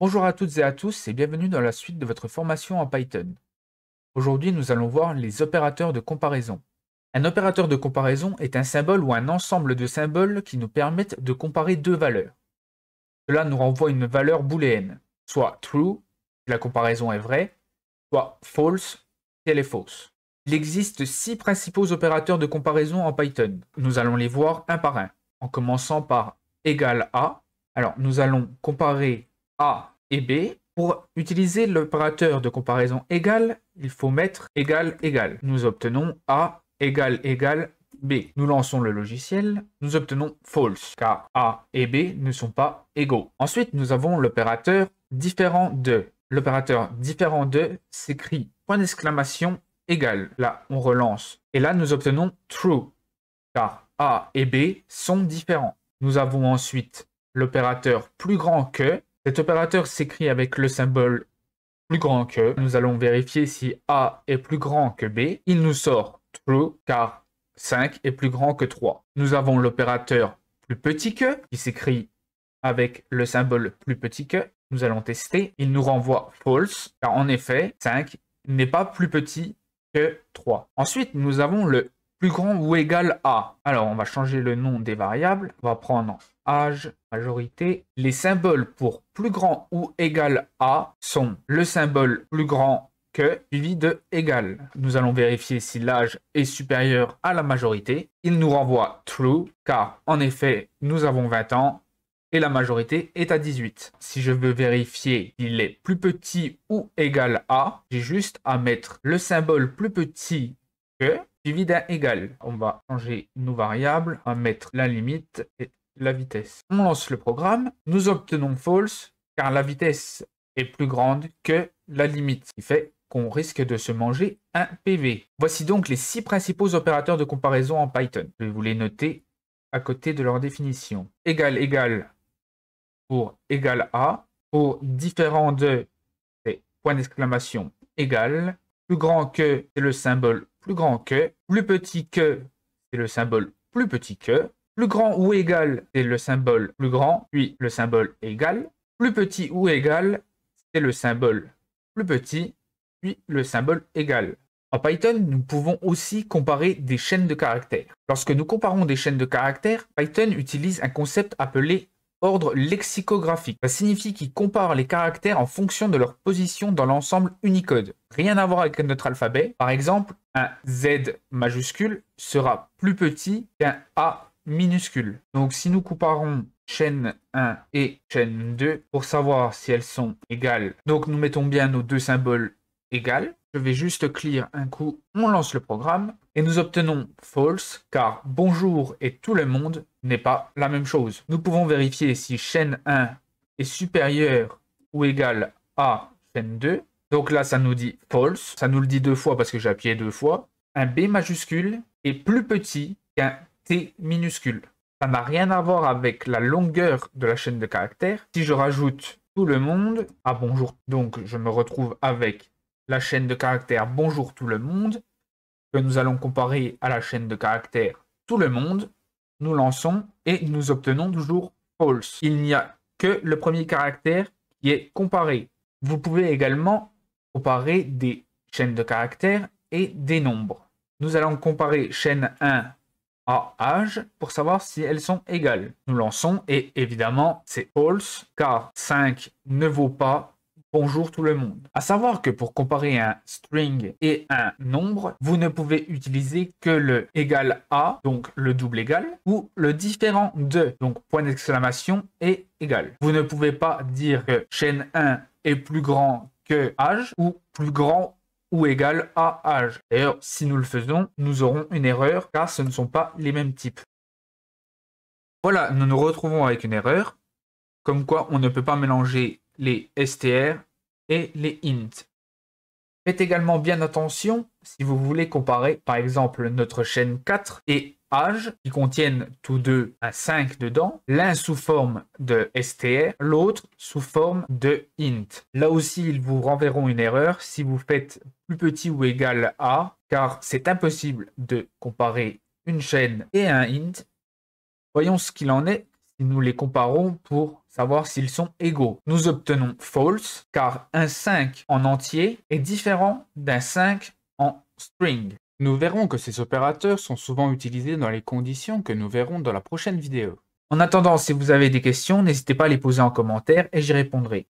Bonjour à toutes et à tous et bienvenue dans la suite de votre formation en Python. Aujourd'hui, nous allons voir les opérateurs de comparaison. Un opérateur de comparaison est un symbole ou un ensemble de symboles qui nous permettent de comparer deux valeurs. Cela nous renvoie une valeur booléenne, soit true, si la comparaison est vraie, soit false, si elle est fausse. Il existe six principaux opérateurs de comparaison en Python. Nous allons les voir un par un, en commençant par égal à. Alors, nous allons comparer a et B. Pour utiliser l'opérateur de comparaison égal, il faut mettre égal égal. Nous obtenons A égale égal B. Nous lançons le logiciel, nous obtenons false, car A et B ne sont pas égaux. Ensuite, nous avons l'opérateur différent de. L'opérateur différent de s'écrit point d'exclamation égal. Là, on relance. Et là, nous obtenons true, car A et B sont différents. Nous avons ensuite l'opérateur plus grand que, cet opérateur s'écrit avec le symbole plus grand que. Nous allons vérifier si A est plus grand que B. Il nous sort true car 5 est plus grand que 3. Nous avons l'opérateur plus petit que qui s'écrit avec le symbole plus petit que. Nous allons tester. Il nous renvoie false car en effet 5 n'est pas plus petit que 3. Ensuite, nous avons le plus grand ou égal à. Alors, on va changer le nom des variables. On va prendre âge, majorité. Les symboles pour plus grand ou égal à sont le symbole plus grand que suivi de égal. Nous allons vérifier si l'âge est supérieur à la majorité. Il nous renvoie true, car en effet, nous avons 20 ans et la majorité est à 18. Si je veux vérifier il est plus petit ou égal à, j'ai juste à mettre le symbole plus petit suivi d'un égal. On va changer nos variables, on mettre la limite et la vitesse. On lance le programme, nous obtenons false car la vitesse est plus grande que la limite, ce qui fait qu'on risque de se manger un PV. Voici donc les six principaux opérateurs de comparaison en Python. Je vais vous les noter à côté de leur définition. Égal, égal pour égal à, pour différent de, c'est point d'exclamation égal, plus grand que, c'est le symbole grand que, plus petit que, c'est le symbole plus petit que, plus grand ou égal, c'est le symbole plus grand, puis le symbole égal, plus petit ou égal, c'est le symbole plus petit, puis le symbole égal. En Python, nous pouvons aussi comparer des chaînes de caractères. Lorsque nous comparons des chaînes de caractères, Python utilise un concept appelé ordre lexicographique. Ça signifie qu'il compare les caractères en fonction de leur position dans l'ensemble Unicode. Rien à voir avec notre alphabet. Par exemple, un Z majuscule sera plus petit qu'un A minuscule. Donc si nous comparons chaîne 1 et chaîne 2 pour savoir si elles sont égales, donc nous mettons bien nos deux symboles égales. Je vais juste clear un coup, on lance le programme et nous obtenons false car bonjour et tout le monde n'est pas la même chose. Nous pouvons vérifier si chaîne 1 est supérieure ou égale à chaîne 2. Donc là, ça nous dit false. Ça nous le dit deux fois parce que j'ai appuyé deux fois. Un B majuscule est plus petit qu'un T minuscule. Ça n'a rien à voir avec la longueur de la chaîne de caractères. Si je rajoute tout le monde à ah bonjour, donc je me retrouve avec la chaîne de caractères Bonjour tout le monde, que nous allons comparer à la chaîne de caractères Tout le monde. Nous lançons et nous obtenons toujours false. Il n'y a que le premier caractère qui est comparé. Vous pouvez également comparer des chaînes de caractères et des nombres. Nous allons comparer chaîne 1 à âge pour savoir si elles sont égales. Nous lançons et évidemment c'est false car 5 ne vaut pas bonjour tout le monde. À savoir que pour comparer un string et un nombre, vous ne pouvez utiliser que le égal à, donc le double égal, ou le différent de, donc point d'exclamation et égal. Vous ne pouvez pas dire que chaîne 1 est plus grand que âge ou plus grand ou égal à âge. D'ailleurs, si nous le faisons, nous aurons une erreur car ce ne sont pas les mêmes types. Voilà, nous nous retrouvons avec une erreur, comme quoi on ne peut pas mélanger les str et les int. Faites également bien attention si vous voulez comparer par exemple notre chaîne 4 et âge qui contiennent tous deux un 5 dedans, l'un sous forme de str, l'autre sous forme de int. Là aussi, ils vous renverront une erreur si vous faites plus petit ou égal à, car c'est impossible de comparer une chaîne et un int. Voyons ce qu'il en est nous les comparons pour savoir s'ils sont égaux. Nous obtenons false car un 5 en entier est différent d'un 5 en string. Nous verrons que ces opérateurs sont souvent utilisés dans les conditions que nous verrons dans la prochaine vidéo. En attendant, si vous avez des questions, n'hésitez pas à les poser en commentaire et j'y répondrai.